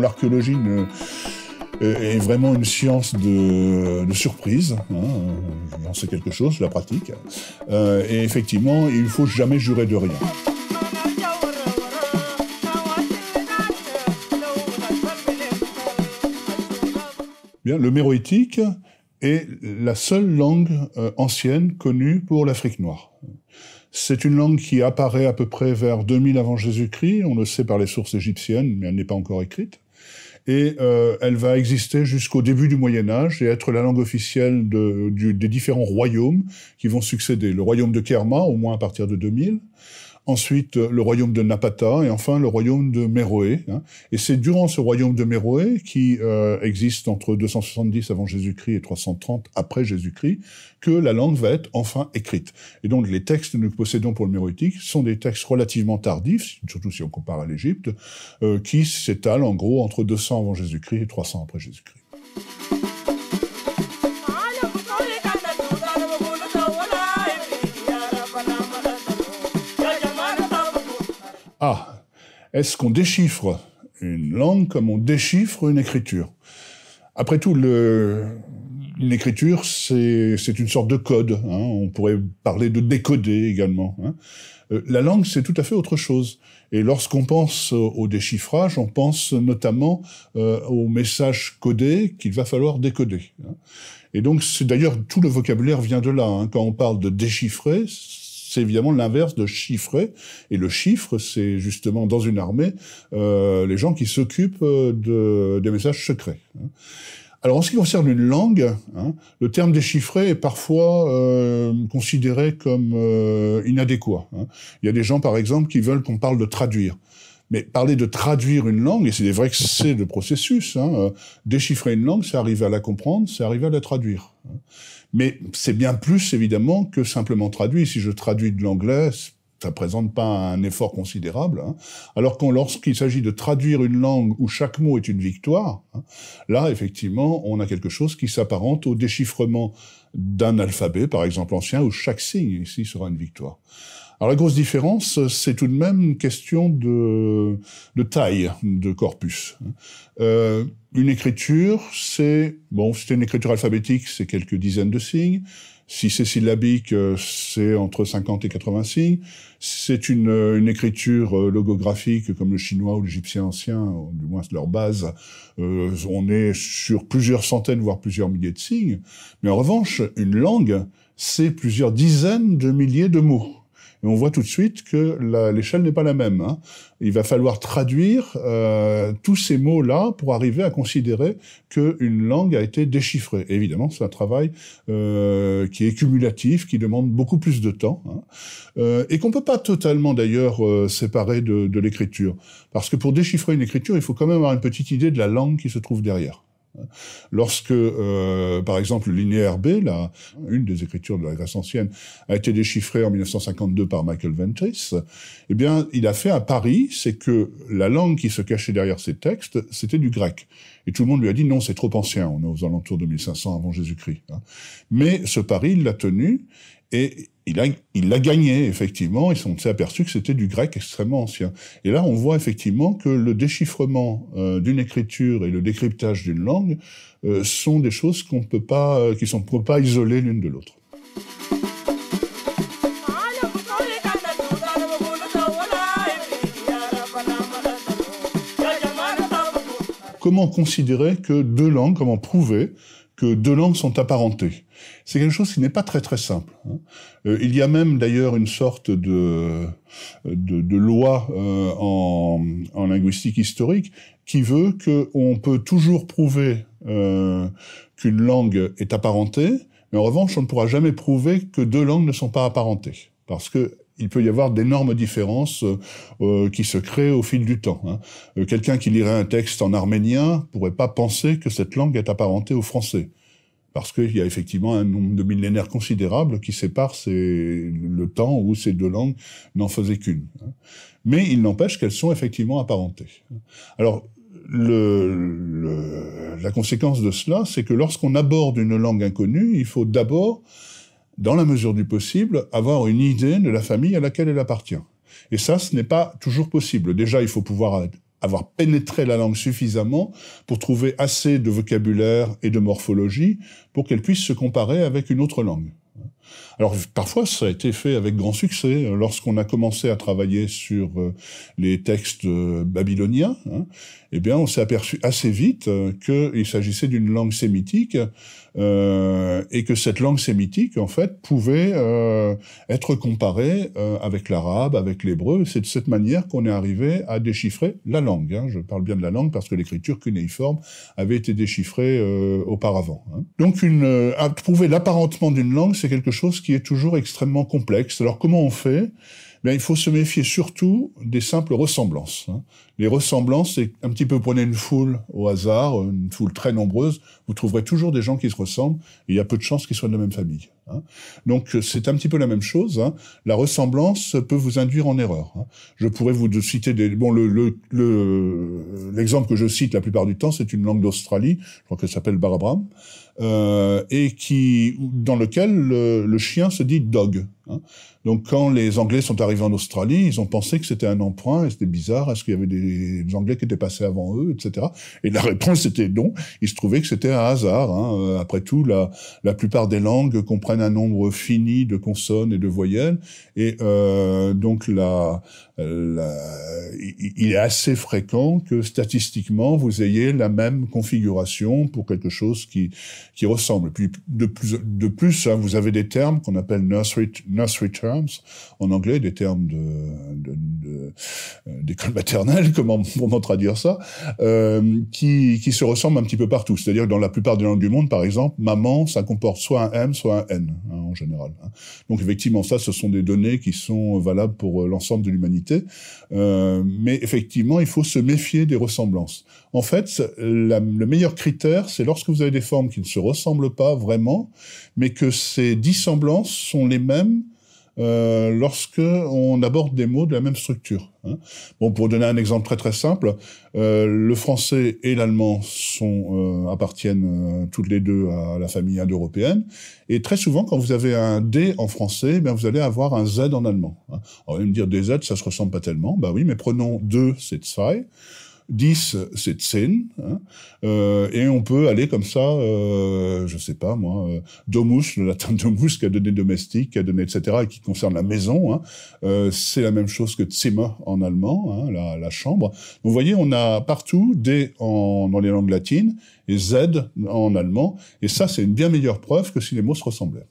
l'archéologie euh, est vraiment une science de, surprise. On hein, sait quelque chose, la pratique. Euh, et effectivement, il ne faut jamais jurer de rien. Bien, le méroïtique est la seule langue euh, ancienne connue pour l'Afrique noire. C'est une langue qui apparaît à peu près vers 2000 avant Jésus-Christ, on le sait par les sources égyptiennes, mais elle n'est pas encore écrite. Et euh, elle va exister jusqu'au début du Moyen Âge et être la langue officielle des différents royaumes qui vont succéder. Le royaume de Kerma, au moins à partir de 2000, ensuite euh, le royaume de Napata, et enfin le royaume de Méroé. Hein. Et c'est durant ce royaume de Méroé, qui euh, existe entre 270 avant Jésus-Christ et 330 après Jésus-Christ, que la langue va être enfin écrite. Et donc les textes que nous possédons pour le méroïtique sont des textes relativement tardifs, surtout si on compare à l'Égypte, euh, qui s'étalent en gros entre 200 avant Jésus-Christ et 300 après Jésus-Christ. Ah, est-ce qu'on déchiffre une langue comme on déchiffre une écriture Après tout, le, une écriture, c'est une sorte de code. Hein. On pourrait parler de décoder également. Hein. Euh, la langue, c'est tout à fait autre chose. Et lorsqu'on pense au, déchiffrage, on pense notamment euh, au message codé qu'il va falloir décoder. Hein. Et donc, c'est d'ailleurs tout le vocabulaire vient de là. Quand on parle de déchiffrer, c'est évidemment l'inverse de chiffrer. Et le chiffre, c'est justement dans une armée euh, les gens qui s'occupent euh, de, des messages secrets. Hein. Alors en ce qui concerne une langue, hein, le terme déchiffré est parfois euh, considéré comme inadéquat. Hein. Il y a des gens par exemple qui veulent qu'on parle de traduire. Mais parler de traduire une langue, et c'est vrai que c'est le processus, hein, euh, déchiffrer une langue, c'est arriver à la comprendre, c'est arriver à la traduire. Mais c'est bien plus, évidemment, que simplement traduire. Si je traduis de l'anglais, ça présente pas un effort considérable. Hein. Alors qu'on, lorsqu'il s'agit de traduire une langue où chaque mot est une victoire, hein, là, effectivement, on a quelque chose qui s'apparente au déchiffrement d'un alphabet, par exemple ancien, où chaque signe ici sera une victoire. Alors la grosse différence, c'est tout de même une question de, de taille de corpus. Euh, une écriture, c'est bon, c'est une écriture alphabétique, c'est quelques dizaines de signes. Si c'est syllabique, euh, c'est entre 50 et 80 signes. c'est une, euh, une, écriture logographique comme le chinois ou l'égyptien ancien, du moins leur base, on est sur plusieurs centaines, voire plusieurs milliers de signes. Mais en revanche, une langue, c'est plusieurs dizaines de milliers de mots on voit tout de suite que l'échelle n'est pas la même. Hein. Il va falloir traduire euh, tous ces mots-là pour arriver à considérer qu'une langue a été déchiffrée. évidemment, c'est un travail euh, qui est cumulatif, qui demande beaucoup plus de temps, hein. euh, et qu'on peut pas totalement d'ailleurs séparer de, de l'écriture. Parce que pour déchiffrer une écriture, il faut quand même avoir une petite idée de la langue qui se trouve derrière. Lorsque, euh, par exemple, l'INERB, là, une des écritures de la Grèce ancienne, a été déchiffrée en 1952 par Michael Ventris, eh bien, il a fait un pari, c'est que la langue qui se cachait derrière ces textes, c'était du grec. Et tout le monde lui a dit non, c'est trop ancien, on est aux alentours de 1500 avant Jésus-Christ. Hein. Mais ce pari, il l'a tenu, et il l'a gagné, effectivement, et on s'est aperçu que c'était du grec extrêmement ancien. Et là, on voit effectivement que le déchiffrement euh, d'une écriture et le décryptage d'une langue euh, sont des choses qu'on peut pas, euh, qui ne sont pas isolées l'une de l'autre. Comment considérer que deux langues, comment prouver que deux langues sont apparentées c'est quelque chose qui n'est pas très très simple. Hein. Euh, il y a même d'ailleurs une sorte de, de, loi euh, en, en, linguistique historique qui veut qu'on peut toujours prouver euh, qu'une langue est apparentée, mais en revanche, on ne pourra jamais prouver que deux langues ne sont pas apparentées. Parce que il peut y avoir d'énormes différences qui se créent au fil du temps. Hein. Quelqu'un qui lirait un texte en arménien pourrait pas penser que cette langue est apparentée au français parce qu'il y a effectivement un nombre de millénaires considérable qui sépare le temps où ces deux langues n'en faisaient qu'une. Hein. Mais il n'empêche qu'elles sont effectivement apparentées. Alors, la conséquence de cela, c'est que lorsqu'on aborde une langue inconnue, il faut d'abord, dans la mesure du possible, avoir une idée de la famille à laquelle elle appartient. Et ça, ce n'est pas toujours possible. Déjà, il faut pouvoir avoir pénétré la langue suffisamment pour trouver assez de vocabulaire et de morphologie pour qu'elle puisse se comparer avec une autre langue. Alors parfois ça a été fait avec grand succès. Hein, lorsqu'on a commencé à travailler sur euh, les textes euh, babyloniens, hein, eh bien on s'est aperçu assez vite euh, qu'il s'agissait d'une langue sémitique euh, et que cette langue sémitique, en fait, pouvait euh, être comparée euh, avec l'arabe, avec l'hébreu. C'est de cette manière qu'on est arrivé à déchiffrer la langue. Hein. Je parle bien de la langue parce que l'écriture cunéiforme avait été déchiffrée auparavant. Hein. Donc, une, prouver l'apparentement d'une langue, c'est quelque chose qui est toujours extrêmement complexe. Alors, comment on fait ben, il faut se méfier surtout des simples ressemblances. Hein. Les ressemblances, c'est un petit peu prenez une foule au hasard, une foule très nombreuse, vous trouverez toujours des gens qui se ressemblent, et il y a peu de chances qu'ils soient de la même famille. Hein. Donc c'est un petit peu la même chose. Hein. La ressemblance peut vous induire en erreur. Je pourrais vous citer des... Bon, l'exemple le, le, que je cite la plupart du temps, c'est une langue d'Australie, je crois qu'elle s'appelle Barabram, euh, et qui, dans lequel le, chien se dit dog. Donc quand les Anglais sont arrivés en Australie, ils ont pensé que c'était un emprunt et c'était bizarre. Est-ce qu'il y avait des, Anglais qui étaient passés avant eux, etc. Et la réponse était non. Il se trouvait que c'était un hasard. Hein. Euh, après tout, la, la plupart des langues comprennent un nombre fini de consonnes et de voyelles. Et euh, donc la, la, il est assez fréquent que statistiquement, vous ayez la même configuration pour quelque chose qui, qui ressemble. puis de plus, de plus hein, vous avez des termes qu'on appelle nursery, nursery en anglais, des termes euh, d'école de, maternelle, comment, va traduire ça, euh, qui, qui se ressemblent un petit peu partout. C'est-à-dire que dans la plupart des langues du monde, par exemple, maman, ça comporte soit un M, soit un N, hein, en général. Hein. Donc effectivement, ça, ce sont des données qui sont valables pour euh, l'ensemble de l'humanité. mais effectivement, il faut se méfier des ressemblances. En fait, le meilleur critère, c'est lorsque vous avez des formes qui ne se ressemblent pas vraiment, mais que ces dissemblances sont les mêmes euh, lorsque on aborde des mots de la même structure. Hein. Bon, pour donner un exemple très très simple, euh, le français et l'allemand sont euh, appartiennent toutes les deux à la famille indo-européenne, et très souvent quand vous avez un D en français, ben vous allez avoir un Z en allemand. Hein. On va me dire des Z, ça se ressemble pas tellement. Bah ben oui, mais prenons deux, c'est zwei. 10, c'est Tsen. Hein. Euh, et on peut aller comme ça, euh, je sais pas moi, euh, domus, le latin domus qui a donné domestique, qui a donné etc., et qui concerne la maison. Hein. Euh, c'est la même chose que Zimmer en allemand, hein, la, chambre. vous voyez, on a partout D en, dans les langues latines et Z en allemand. Et ça, c'est une bien meilleure preuve que si les mots se ressemblaient.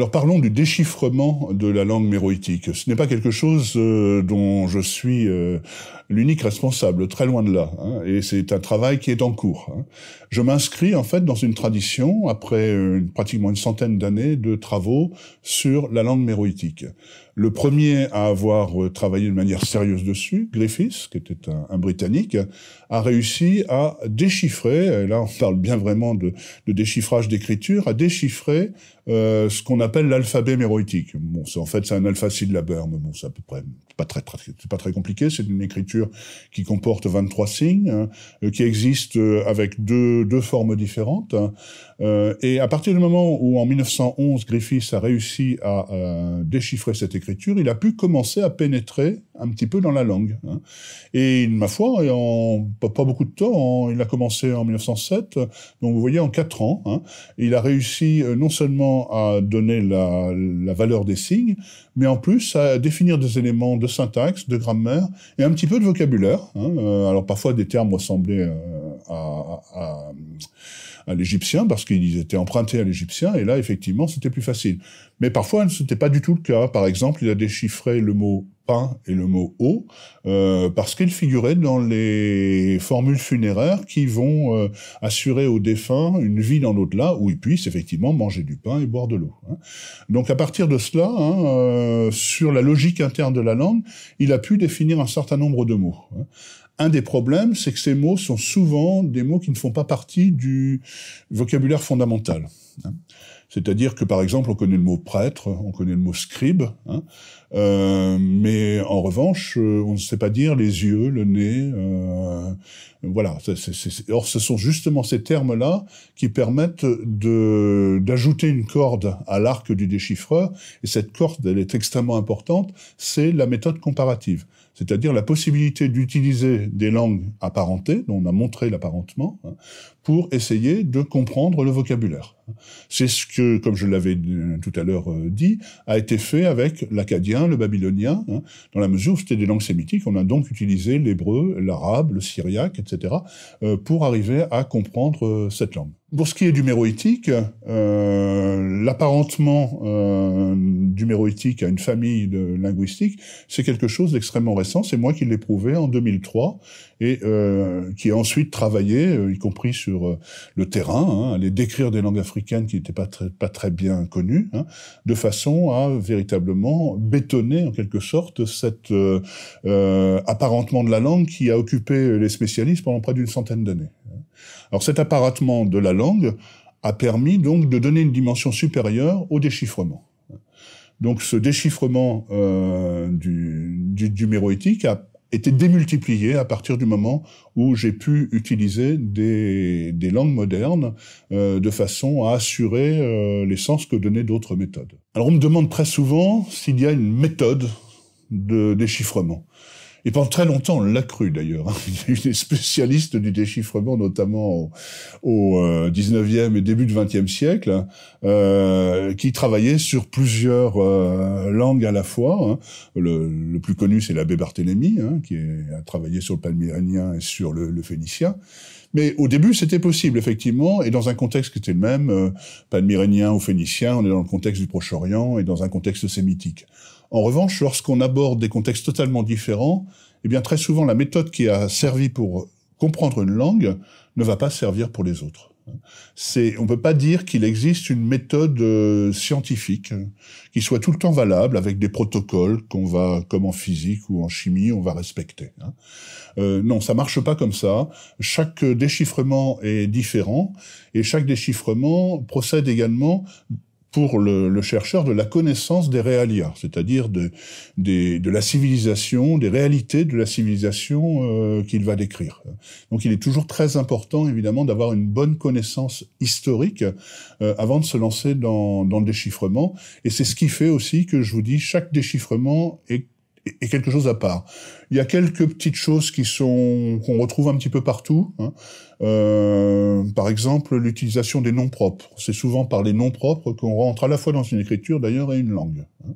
Alors parlons du déchiffrement de la langue méroïtique. Ce n'est pas quelque chose euh, dont je suis euh, l'unique responsable, très loin de là. Hein, et c'est un travail qui est en cours. Hein. Je m'inscris en fait dans une tradition, après euh, pratiquement une centaine d'années de travaux sur la langue méroïtique. Le premier à avoir euh, travaillé de manière sérieuse dessus, Griffiths, qui était un, Britannique, a réussi à déchiffrer, et là on parle bien vraiment de, déchiffrage d'écriture, à déchiffrer euh, ce qu'on appelle l'alphabet méroïtique. Bon, en fait c'est un alphacide syllabaire, mais bon, c'est à peu près pas très, pas très compliqué, c'est une écriture qui comporte 23 signes, hein, euh, qui existe euh, avec deux, deux formes différentes. Euh, et à partir du moment où, en 1911, Griffiths a réussi à déchiffrer cette écriture, il a pu commencer à pénétrer un petit peu dans la langue. Hein. Et ma foi, et en pas, beaucoup de temps, il a commencé en 1907, donc vous voyez, en quatre ans, hein. il a réussi euh, non seulement à donner la, valeur des signes, mais en plus à définir des éléments de syntaxe, de grammaire et un petit peu de vocabulaire. Hein. Euh, alors parfois des termes ressemblaient euh, à à l'Égyptien parce qu'ils étaient empruntés à l'Égyptien et là effectivement c'était plus facile. Mais parfois ce n'était pas du tout le cas. Par exemple, il a déchiffré le mot pain et le mot eau euh, parce qu'ils figuraient dans les formules funéraires qui vont euh, assurer aux défunts une vie dans l'au-delà où ils puissent effectivement manger du pain et boire de l'eau. Hein. Donc à partir de cela, hein, euh, sur la logique interne de la langue, il a pu définir un certain nombre de mots. Hein. Un des problèmes, c'est que ces mots sont souvent des mots qui ne font pas partie du vocabulaire fondamental. Hein. C'est-à-dire que, par exemple, on connaît le mot prêtre, on connaît le mot scribe, hein, euh, mais en revanche, euh, on ne sait pas dire les yeux, le nez, euh, voilà. or, ce sont justement ces termes-là qui permettent d'ajouter une corde à l'arc du déchiffreur, et cette corde, elle est extrêmement importante, c'est la méthode comparative c'est-à-dire la possibilité d'utiliser des langues apparentées, dont on a montré l'apparentement, hein, pour essayer de comprendre le vocabulaire. C'est ce que, comme je l'avais euh, tout à l'heure euh, dit, a été fait avec l'acadien, le babylonien, hein, dans la mesure où c'était des langues sémitiques. On a donc utilisé l'hébreu, l'arabe, le syriaque, etc., euh, pour arriver à comprendre cette langue. Pour ce qui est du méroïtique, l'apparentement du méroïtique à une famille de linguistique, c'est quelque chose d'extrêmement récent. C'est moi qui l'ai prouvé en 2003 et qui ai ensuite travaillé, y compris sur euh, le terrain, hein, aller décrire des langues africaines qui n'étaient pas très, bien connues, hein, de façon à véritablement bétonner en quelque sorte cet euh, euh, apparentement de la langue qui a occupé les spécialistes pendant près d'une centaine d'années. Hein. Alors cet apparatement de la langue a permis donc de donner une dimension supérieure au déchiffrement. Hein. Donc ce déchiffrement du, du, du a était démultiplié à partir du moment où j'ai pu utiliser des, langues modernes euh, de façon à assurer euh, l'essence les sens que donnaient d'autres méthodes. Alors on me demande très souvent s'il y a une méthode de déchiffrement. Et pendant très longtemps, on l'a cru d'ailleurs. Hein. Il y a des spécialistes du déchiffrement, notamment au, au 19e euh, et début du 20e siècle, euh, qui travaillaient sur plusieurs euh, langues à la fois. Hein. Le, plus connu, c'est l'abbé Barthélemy, hein, qui a travaillé sur le palmyrénien et sur le, phénicien. Mais au début, c'était possible, effectivement, et dans un contexte qui était le même, euh, palmyrénien ou phénicien, on est dans le contexte du Proche-Orient et dans un contexte sémitique. En revanche, lorsqu'on aborde des contextes totalement différents, eh bien très souvent la méthode qui a servi pour comprendre une langue ne va pas servir pour les autres. C'est, on ne peut pas dire qu'il existe une méthode euh, scientifique euh, qui soit tout le temps valable avec des protocoles qu'on va, comme en physique ou en chimie, on va respecter. Hein. Euh, non, ça marche pas comme ça. Chaque déchiffrement est différent et chaque déchiffrement procède également pour le, le, chercheur de la connaissance des réalités, c'est-à-dire de, de la civilisation, des réalités de la civilisation euh, qu'il va décrire. Donc il est toujours très important, évidemment, d'avoir une bonne connaissance historique euh, avant de se lancer dans, dans le déchiffrement. Et c'est ce qui fait aussi que je vous dis, chaque déchiffrement est et quelque chose à part. Il y a quelques petites choses qui sont qu'on retrouve un petit peu partout. Hein. Euh, par exemple, l'utilisation des noms propres. C'est souvent par les noms propres qu'on rentre à la fois dans une écriture d'ailleurs et une langue. Hein.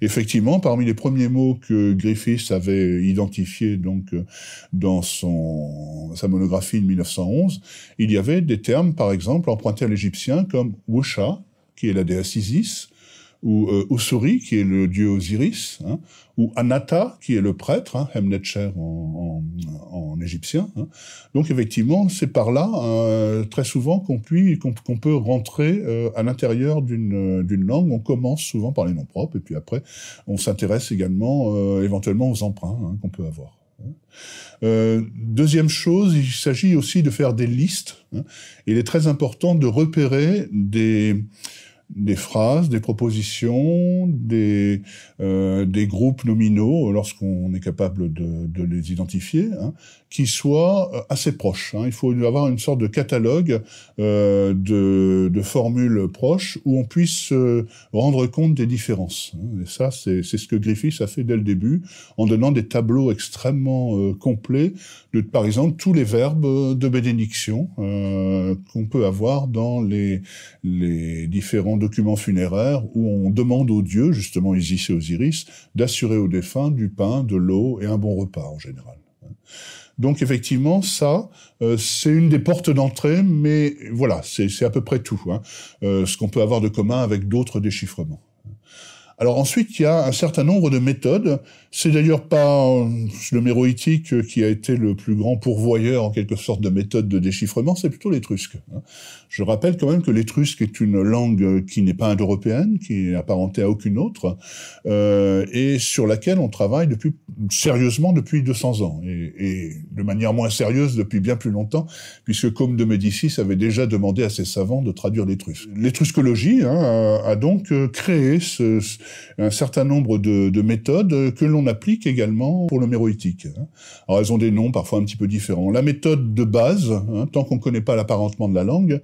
Effectivement, parmi les premiers mots que Griffiths avait identifiés donc dans son sa monographie de 1911, il y avait des termes par exemple empruntés à l'égyptien comme wusha, qui est la déesse Isis, ou euh, qui est le dieu Osiris, hein, ou Anata, qui est le prêtre, hein, Hemnetcher en, en, en égyptien. Hein. Donc effectivement, c'est par là, euh, très souvent, qu'on puis qu'on peut rentrer euh, à l'intérieur euh, d'une langue. On commence souvent par les noms propres, et puis après, on s'intéresse également euh, éventuellement aux emprunts hein, qu'on peut avoir. Hein. Euh, deuxième chose, il s'agit aussi de faire des listes. Hein, il est très important de repérer des, des phrases, des propositions, des, euh, des groupes nominaux, lorsqu'on est capable de, les identifier, hein, qui soient euh, assez proches. Hein. Il faut avoir une sorte de catalogue euh, de, formules proches où on puisse rendre compte des différences. Hein. Et ça, c'est ce que Griffiths a fait dès le début, en donnant des tableaux extrêmement complets de, par exemple, tous les verbes de bénédiction qu'on peut avoir dans les, les différents document funéraire où on demande aux dieux, justement Isis et Osiris, d'assurer aux défunts du pain, de l'eau et un bon repas en général. Donc effectivement, ça, euh, c'est une des portes d'entrée, mais voilà, c'est à peu près tout, hein. euh, ce qu'on peut avoir de commun avec d'autres déchiffrements. Alors ensuite, il y a un certain nombre de méthodes. C'est d'ailleurs pas le méroïtique qui a été le plus grand pourvoyeur en quelque sorte de méthodes de déchiffrement, c'est plutôt l'étrusque. Hein. Je rappelle quand même que l'étrusque est une langue qui n'est pas indo-européenne, qui est apparentée à aucune autre, euh, et sur laquelle on travaille depuis sérieusement depuis 200 ans, et, et, de manière moins sérieuse depuis bien plus longtemps, puisque comme de Médicis avait déjà demandé à ses savants de traduire l'étrusque. L'étruscologie hein, a, donc créé ce un certain nombre de, méthodes que l'on applique également pour l'homéroïtique. Hein. Alors elles ont des noms parfois un petit peu différents. La méthode de base, hein, tant qu'on ne connaît pas l'apparentement de la langue,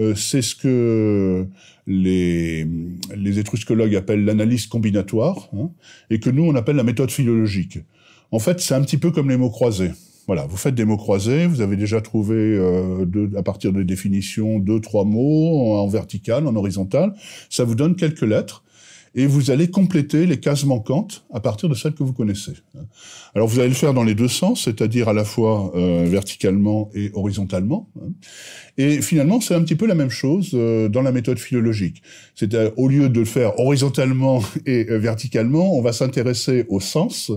euh, c'est ce que les, étruscologues appellent l'analyse combinatoire, hein, et que nous on appelle la méthode philologique. En fait, c'est un petit peu comme les mots croisés. Voilà, vous faites des mots croisés, vous avez déjà trouvé euh, à partir des définitions deux, trois mots en vertical, en horizontal. Ça vous donne quelques lettres et vous allez compléter les cases manquantes à partir de celles que vous connaissez. Alors vous allez le faire dans les deux sens, c'est-à-dire à la fois euh, verticalement et horizontalement. Et finalement, c'est un petit peu la même chose euh, dans la méthode philologique. cest au lieu de le faire horizontalement et euh, verticalement, on va s'intéresser au sens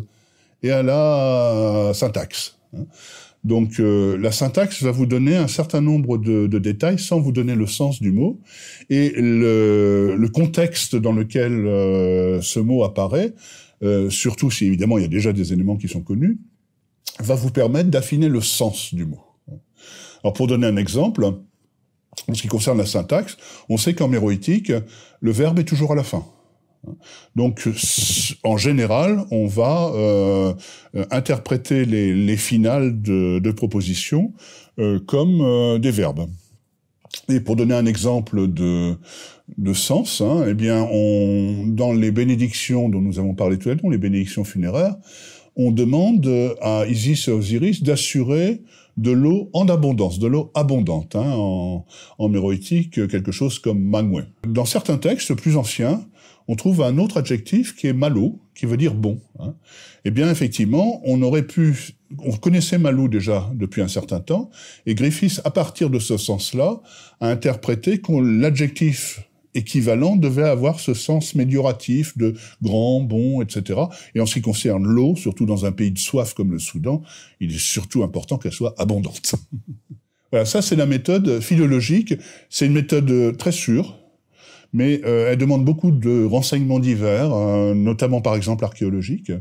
et à la syntaxe. Donc euh, la syntaxe va vous donner un certain nombre de, détails sans vous donner le sens du mot. Et le, contexte dans lequel euh, ce mot apparaît, euh, surtout si évidemment il y a déjà des éléments qui sont connus, va vous permettre d'affiner le sens du mot. Alors pour donner un exemple, en ce qui concerne la syntaxe, on sait qu'en méroïtique, le verbe est toujours à la fin. Donc, en général, on va euh, euh, interpréter les, finales de, propositions euh, comme des verbes. Et pour donner un exemple de, sens, hein, eh bien, on, dans les bénédictions dont nous avons parlé tout à l'heure, les bénédictions funéraires, on demande à Isis et Osiris d'assurer de l'eau en abondance, de l'eau abondante, hein, en, en méroïtique, quelque chose comme mangwe. Dans certains textes plus anciens, on trouve un autre adjectif qui est malou, qui veut dire bon. Hein. Eh bien, effectivement, on aurait pu, on connaissait malou déjà depuis un certain temps, et Griffiths, à partir de ce sens-là, a interprété qu'on l'adjectif équivalent devait avoir ce sens médioratif de grand, bon, etc. Et en ce qui concerne l'eau, surtout dans un pays de soif comme le Soudan, il est surtout important qu'elle soit abondante. voilà, ça c'est la méthode philologique. C'est une méthode euh, très sûre, mais euh, elle demande beaucoup de renseignements divers, euh, notamment par exemple archéologiques.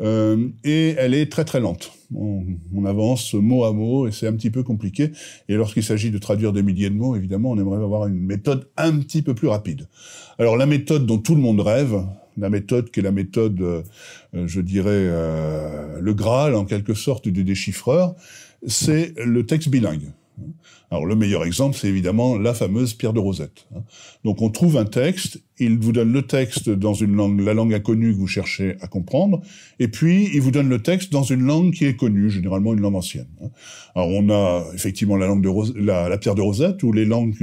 Euh, et elle est très très lente. On, avance mot à mot et c'est un petit peu compliqué. Et lorsqu'il s'agit de traduire des milliers de mots, évidemment, on aimerait avoir une méthode un petit peu plus rapide. Alors la méthode dont tout le monde rêve, la méthode qui est la méthode, euh, je dirais, euh, le Graal en quelque sorte du déchiffreur, c'est le texte bilingue. Alors le meilleur exemple, c'est évidemment la fameuse pierre de Rosette. Hein. Donc on trouve un texte, il vous donne le texte dans une langue, la langue inconnue que vous cherchez à comprendre, et puis il vous donne le texte dans une langue qui est connue, généralement une langue ancienne. Hein. Alors on a effectivement la langue de la, pierre de Rosette, où les langues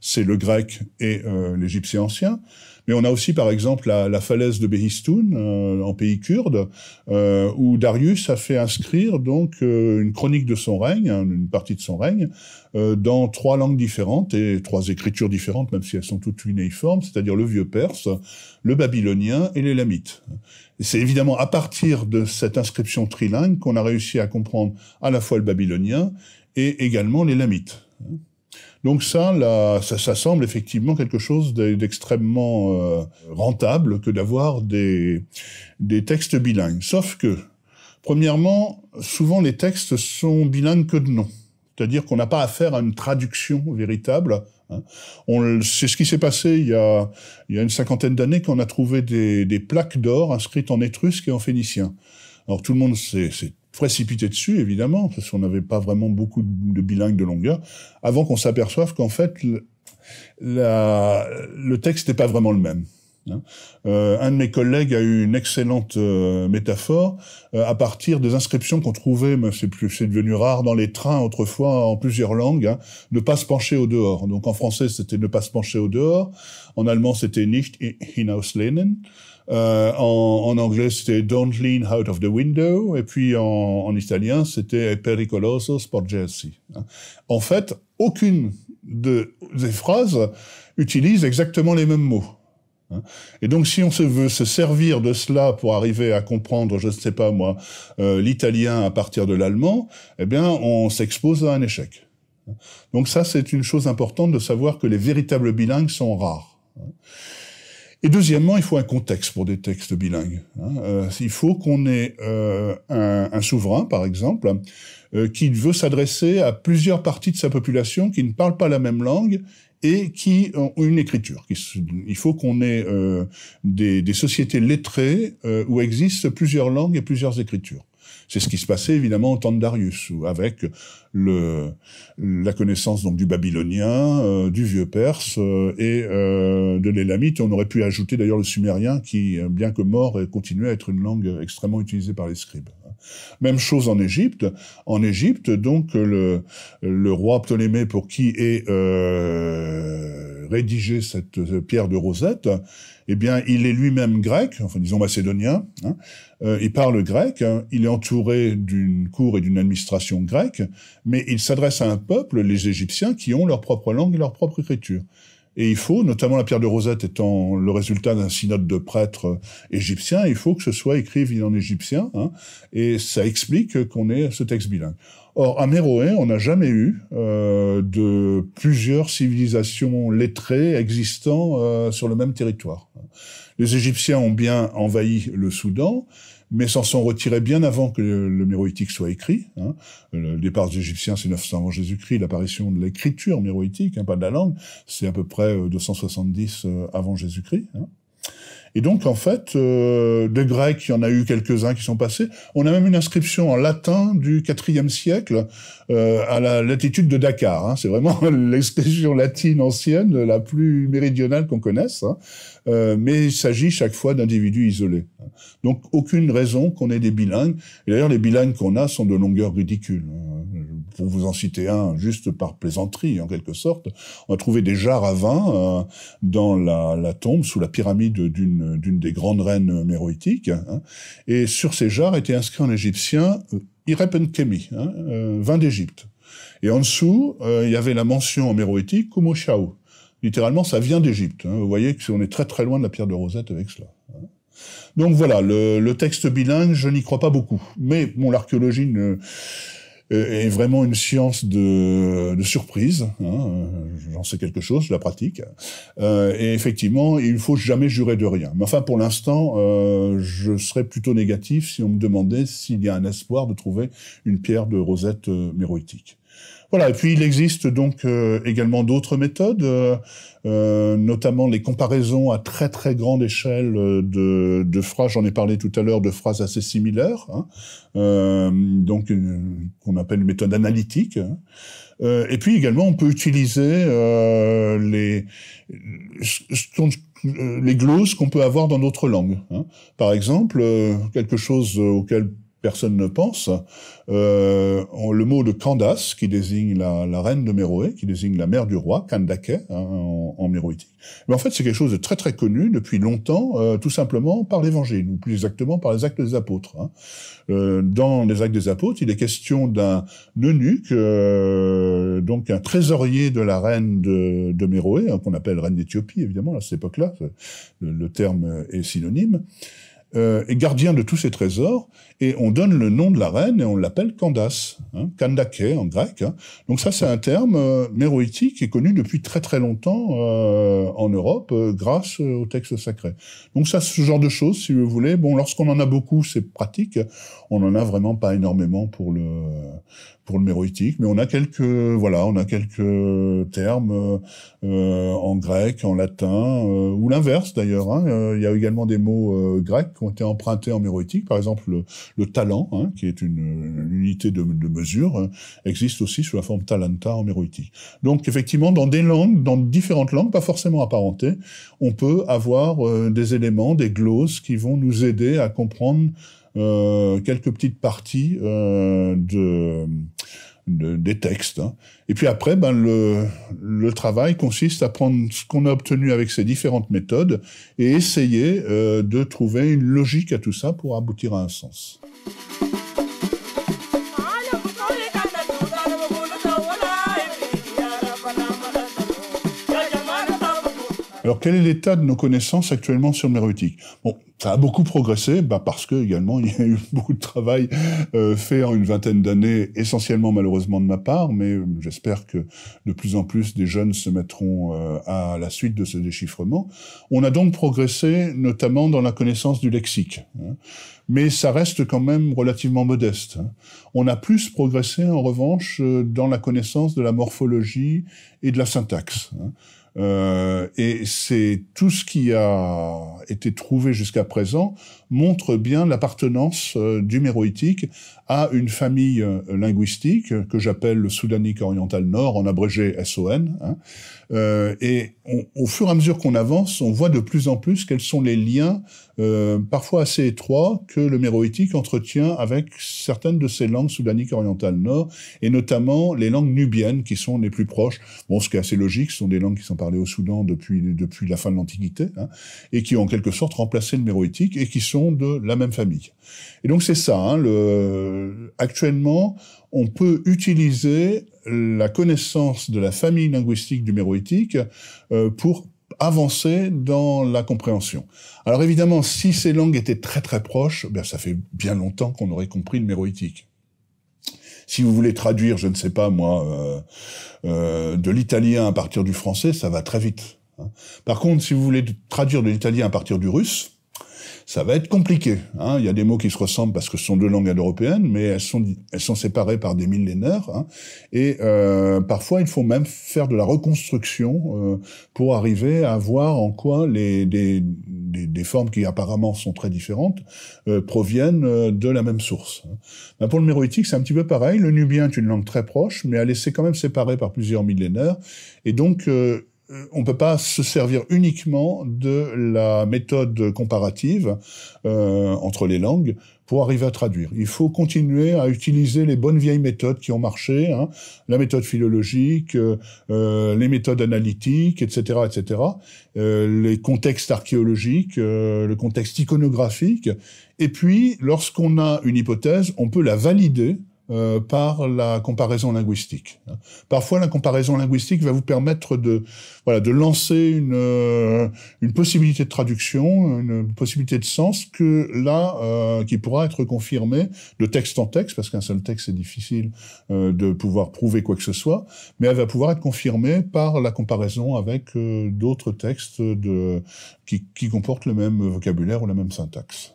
c'est le grec et euh, l'égyptien ancien. Mais on a aussi, par exemple, la, falaise de Behistoun, euh, en pays kurde, euh, où Darius a fait inscrire donc euh, une chronique de son règne, hein, une partie de son règne, dans trois langues différentes et trois écritures différentes, même si elles sont toutes uniformes, c'est-à-dire le vieux perse, le babylonien et les lamites. C'est évidemment à partir de cette inscription trilingue qu'on a réussi à comprendre à la fois le babylonien et également les lamites. Donc ça, ça, semble effectivement quelque chose d'extrêmement euh, rentable que d'avoir des, des textes bilingues. Sauf que, premièrement, souvent les textes sont bilingues que de nom. C'est-à-dire qu'on n'a pas affaire à une traduction véritable. Hein. C'est ce qui s'est passé il y, a, il une cinquantaine d'années qu'on a trouvé des, plaques d'or inscrites en étrusque et en phénicien. Alors tout le monde sait précipité dessus, évidemment, parce qu'on n'avait pas vraiment beaucoup de bilingues de longueur, avant qu'on s'aperçoive qu'en fait, le, la, le texte n'est pas vraiment le même. Hein. Euh, un de mes collègues a eu une excellente euh, métaphore euh, à partir des inscriptions qu'on trouvait, mais c'est plus, c'est devenu rare dans les trains autrefois en plusieurs langues, hein, ne pas se pencher au dehors. Donc en français c'était ne pas se pencher au dehors, en allemand c'était nicht hinauslehnen, euh, en, en, anglais, c'était Don't Lean Out of the Window. Et puis en, en italien, c'était Pericoloso sporgersi. Hein. En fait, aucune de, des phrases utilise exactement les mêmes mots. Hein. Et donc, si on se veut se servir de cela pour arriver à comprendre, je ne sais pas moi, euh, l'italien à partir de l'allemand, eh bien, on s'expose à un échec. Hein. Donc ça, c'est une chose importante de savoir que les véritables bilingues sont rares. Et deuxièmement, il faut un contexte pour des textes bilingues. Hein. Euh, il faut qu'on ait euh, un, souverain, par exemple, euh, qui veut s'adresser à plusieurs parties de sa population qui ne parlent pas la même langue et qui ont une écriture. Il faut qu'on ait des, sociétés lettrées où existent plusieurs langues et plusieurs écritures. C'est ce qui se passait évidemment au temps de Darius, avec le, la connaissance donc du babylonien, euh, du vieux perse euh, et euh, de l'élamite. On aurait pu ajouter d'ailleurs le sumérien, qui, bien que mort, continuait à être une langue extrêmement utilisée par les scribes. Hein. Même chose en Égypte. En Égypte, donc le, le roi Ptolémée, pour qui est rédiger cette euh, pierre de Rosette, eh bien, il est lui-même grec, enfin disons macédonien. Hein, euh, il parle grec, hein. il est entouré d'une cour et d'une administration grecque, mais il s'adresse à un peuple, les Égyptiens, qui ont leur propre langue et leur propre écriture. Et il faut, notamment la pierre de Rosette étant le résultat d'un synode de prêtres euh, égyptiens, il faut que ce soit écrit en égyptien, hein, et ça explique qu'on ait ce texte bilingue. Or, à Méroé, on n'a jamais eu euh, de plusieurs civilisations lettrées existant euh, sur le même territoire. Les Égyptiens ont bien envahi le Soudan, mais s'en sont retirés bien avant que le méroïtique soit écrit. Hein. Le départ des Égyptiens, c'est 900 avant Jésus-Christ. L'apparition de l'écriture méroïtique, hein, pas de la langue, c'est à peu près 270 euh, euh, avant Jésus-Christ. Hein. Et donc, en fait, euh, des Grecs, il y en a eu quelques-uns qui sont passés. On a même une inscription en latin du IVe siècle euh, à la latitude de Dakar. Hein. C'est vraiment l'inscription latine ancienne la plus méridionale qu'on connaisse. Hein. Euh, mais il s'agit chaque fois d'individus isolés. Hein. Donc, aucune raison qu'on ait des bilingues. Et d'ailleurs, les bilingues qu'on a sont de longueur ridicule. Pour vous en citer un, juste par plaisanterie, en quelque sorte, on a trouvé des jarres à vin euh, dans la, la tombe, sous la pyramide d'une d'une des grandes reines méroïtiques. Hein, hein, et sur ces jarres était inscrit en égyptien euh, Irepenkemi, hein, euh, vin d'Égypte. Et en dessous, euh, il y avait la mention en méroïtique Kumoshao. Littéralement, ça vient d'Égypte. Hein. Vous voyez que on est très très loin de la pierre de Rosette avec cela. Donc voilà, le, texte bilingue, je n'y crois pas beaucoup. Mais bon, l'archéologie ne est euh, vraiment une science de, de surprise. Hein, euh, J'en sais quelque chose, je la pratique. Euh, et effectivement, il ne faut jamais jurer de rien. Mais enfin, pour l'instant, je serais plutôt négatif si on me demandait s'il y a un espoir de trouver une pierre de rosette méroïtique. Voilà, et puis il existe donc euh, également d'autres méthodes, euh, euh, notamment les comparaisons à très très grande échelle de, phrases, j'en ai parlé tout à l'heure, de phrases assez similaires, hein. donc qu'on appelle une méthode analytique. Hein. et puis également, on peut utiliser les, les gloses qu'on peut avoir dans d'autres langues. Hein. Par exemple, quelque chose auquel personne ne pense. Euh, le mot de Candace, qui désigne la, reine de Méroé, qui désigne la mère du roi, Kandake, hein, en, méroïtique. Mais en fait, c'est quelque chose de très très connu depuis longtemps, euh, tout simplement par l'Évangile, ou plus exactement par les Actes des Apôtres. Hein. Euh, dans les Actes des Apôtres, il est question d'un eunuque, euh, donc un trésorier de la reine de, Méroé, hein, qu'on appelle reine d'Éthiopie, évidemment, à cette époque-là, le, terme est synonyme, et euh, gardien de tous ces trésors, et on donne le nom de la reine et on l'appelle Candace, hein, Kandake en grec. Hein. Donc ça, c'est un terme euh, méroïtique qui est connu depuis très très longtemps euh, en Europe euh, grâce aux textes sacrés. Donc ça, ce genre de choses, si vous voulez, bon, lorsqu'on en a beaucoup, c'est pratique. On n'en a vraiment pas énormément pour le pour le méroïtique, mais on a quelques voilà, on a quelques termes euh, euh, en grec, en latin euh, ou l'inverse d'ailleurs. Hein. il y a également des mots grecs qui ont été empruntés en méroïtique, par exemple le, talent, hein, qui est une, unité de, mesure, existe aussi sous la forme talenta en méroïtique. Donc effectivement, dans des langues, dans différentes langues, pas forcément apparentées, on peut avoir des éléments, des glosses qui vont nous aider à comprendre euh, quelques petites parties euh, de, des textes. Hein. Et puis après, ben le, le travail consiste à prendre ce qu'on a obtenu avec ces différentes méthodes et essayer euh, de trouver une logique à tout ça pour aboutir à un sens. Alors, quel est l'état de nos connaissances actuellement sur le Bon, ça a beaucoup progressé, bah parce que également il y a eu beaucoup de travail euh, fait en une vingtaine d'années, essentiellement malheureusement de ma part, mais euh, j'espère que de plus en plus des jeunes se mettront euh, à la suite de ce déchiffrement. On a donc progressé, notamment dans la connaissance du lexique, hein. mais ça reste quand même relativement modeste. Hein. On a plus progressé en revanche euh, dans la connaissance de la morphologie et de la syntaxe. Hein. Euh, et c'est tout ce qui a été trouvé jusqu'à présent montre bien l'appartenance euh, du méroïtique à une famille euh, linguistique euh, que j'appelle le soudanique oriental nord, en abrégé SON. Hein. et au fur et à mesure qu'on avance, on voit de plus en plus quels sont les liens, parfois assez étroits, que le méroïtique entretient avec certaines de ces langues soudaniques orientales nord, et notamment les langues nubiennes qui sont les plus proches. Bon, ce qui est assez logique, ce sont des langues qui sont parlées au Soudan depuis, depuis la fin de l'Antiquité, hein, et qui ont en quelque sorte remplacé le méroïtique, et qui sont de la même famille. Et donc c'est ça. Hein, le... Actuellement, on peut utiliser la connaissance de la famille linguistique du euh, pour avancer dans la compréhension. Alors évidemment, si ces langues étaient très très proches, ben ça fait bien longtemps qu'on aurait compris le méroïtique. Si vous voulez traduire, je ne sais pas moi, euh, euh, de l'italien à partir du français, ça va très vite. Hein. Par contre, si vous voulez traduire de l'italien à partir du russe, ça va être compliqué. Hein. Il y a des mots qui se ressemblent parce que ce sont deux langues indo-européennes, mais elles sont, elles sont séparées par des millénaires. Hein. Et euh, parfois, il faut même faire de la reconstruction euh, pour arriver à voir en quoi les, des, des, des formes qui apparemment sont très différentes euh, proviennent euh, de la même source. Hein. Ben, pour le méroïtique, c'est un petit peu pareil. Le nubien est une langue très proche, mais elle est quand même séparée par plusieurs millénaires. Et donc, euh, euh, on ne peut pas se servir uniquement de la méthode comparative euh, entre les langues pour arriver à traduire. Il faut continuer à utiliser les bonnes vieilles méthodes qui ont marché, hein. la méthode philologique, euh, les méthodes analytiques, etc., etc., les contextes archéologiques, le contexte iconographique. Et puis, lorsqu'on a une hypothèse, on peut la valider euh, par la comparaison linguistique. Parfois, la comparaison linguistique va vous permettre de, voilà, de lancer une, euh, une possibilité de traduction, une possibilité de sens que là, euh, qui pourra être confirmée de texte en texte, parce qu'un seul texte c'est difficile de pouvoir prouver quoi que ce soit, mais elle va pouvoir être confirmée par la comparaison avec d'autres textes de, qui, qui comportent le même vocabulaire ou la même syntaxe.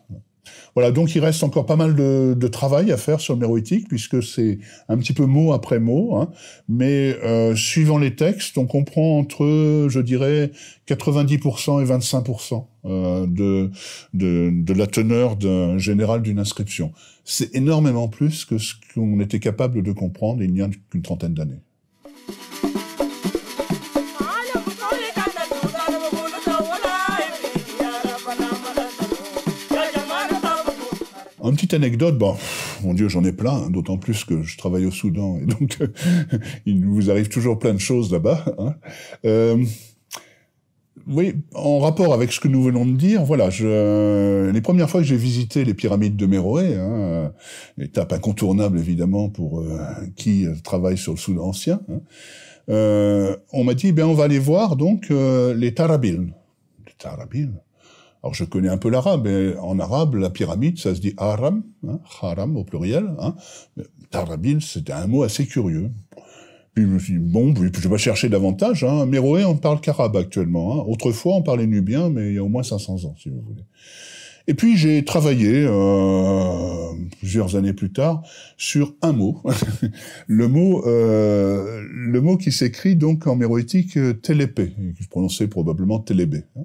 Voilà, donc il reste encore pas mal de, travail à faire sur le puisque c'est un petit peu mot après mot, hein. mais euh, suivant les textes, on comprend entre, je dirais, 90% et 25% euh, de, la teneur générale d'une inscription. C'est énormément plus que ce qu'on était capable de comprendre il n'y a qu'une trentaine d'années. Une petite anecdote, bon, mon Dieu, j'en ai plein, hein, d'autant plus que je travaille au Soudan, et donc il vous arrive toujours plein de choses là-bas. Hein. Euh, oui, en rapport avec ce que nous venons de dire, voilà, je, les premières fois que j'ai visité les pyramides de Méroé, hein, euh, étape incontournable évidemment pour euh, qui travaille sur le Soudan ancien, on m'a dit, ben on va aller voir donc les Tarabil. Les Tarabil alors je connais un peu l'arabe, mais en arabe, la pyramide, ça se dit haram, hein, haram au pluriel. Hein, c'était un mot assez curieux. Puis je me suis dit, bon, puis je vais pas chercher davantage. Hein. Méroé, on parle qu'arabe actuellement. Hein. Autrefois, on parlait nubien, mais il y a au moins 500 ans, si vous voulez. Et puis j'ai travaillé euh, plusieurs années plus tard sur un mot, le mot, euh, le mot qui s'écrit donc en méroétique euh, télépé, qui se prononçait probablement télébé. Hein.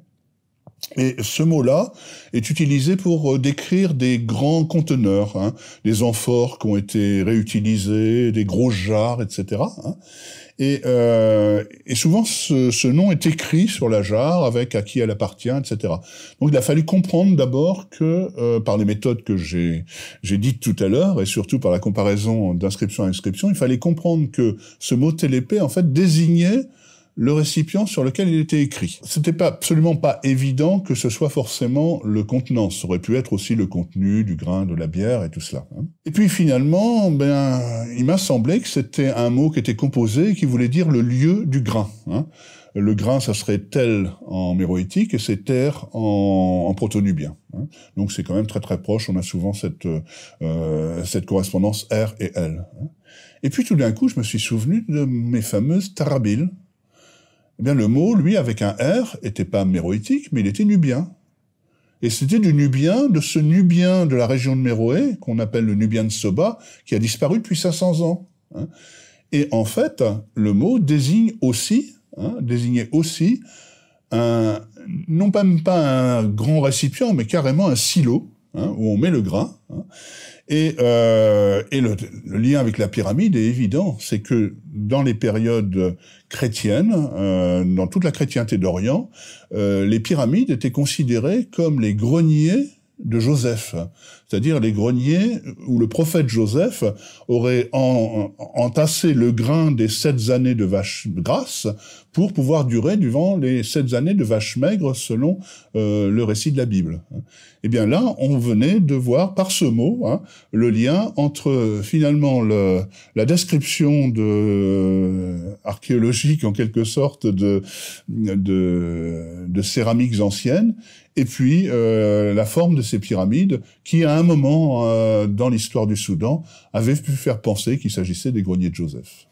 Et ce mot-là est utilisé pour euh, décrire des grands conteneurs, hein, des amphores qui ont été réutilisés, des gros jars, etc. Hein. Et, euh, et, souvent, ce, ce, nom est écrit sur la jarre avec à qui elle appartient, etc. Donc, il a fallu comprendre d'abord que, euh, par les méthodes que j'ai dites tout à l'heure, et surtout par la comparaison d'inscription à inscription, il fallait comprendre que ce mot télépé, en fait, désignait le récipient sur lequel il était écrit. C'était pas absolument pas évident que ce soit forcément le contenant. Ça aurait pu être aussi le contenu du grain, de la bière et tout cela. Hein. Et puis finalement, ben, il m'a semblé que c'était un mot qui était composé, et qui voulait dire le lieu du grain. Hein. Le grain, ça serait tel en méroïtique et c'est terre en, en protonubien. Hein. Donc c'est quand même très très proche. On a souvent cette euh, cette correspondance R et L. Et puis tout d'un coup, je me suis souvenu de mes fameuses tarabiles. Eh bien, le mot, lui, avec un R, était pas méroïtique, mais il était nubien. Et c'était du nubien, de ce nubien de la région de Méroé, qu'on appelle le nubien de Soba, qui a disparu depuis 500 ans. Hein. Et en fait, le mot désigne aussi, hein, désignait aussi, un, non pas un grand récipient, mais carrément un silo, hein, où on met le grain. Et, euh, le, lien avec la pyramide est évident, c'est que dans les périodes chrétiennes, euh, dans toute la chrétienté d'Orient, euh, les pyramides étaient considérées comme les greniers de Joseph, c'est-à-dire les greniers où le prophète Joseph aurait entassé le grain des sept années de vaches grasses pour pouvoir durer durant les sept années de vaches maigres selon euh, le récit de la Bible. Eh bien là, on venait de voir par ce mot hein, le lien entre finalement la description de, euh, archéologique en quelque sorte de, de, de céramiques anciennes et puis euh, la forme de ces pyramides qui, à un moment euh, dans l'histoire du Soudan, avaient pu faire penser qu'il s'agissait des greniers de Joseph.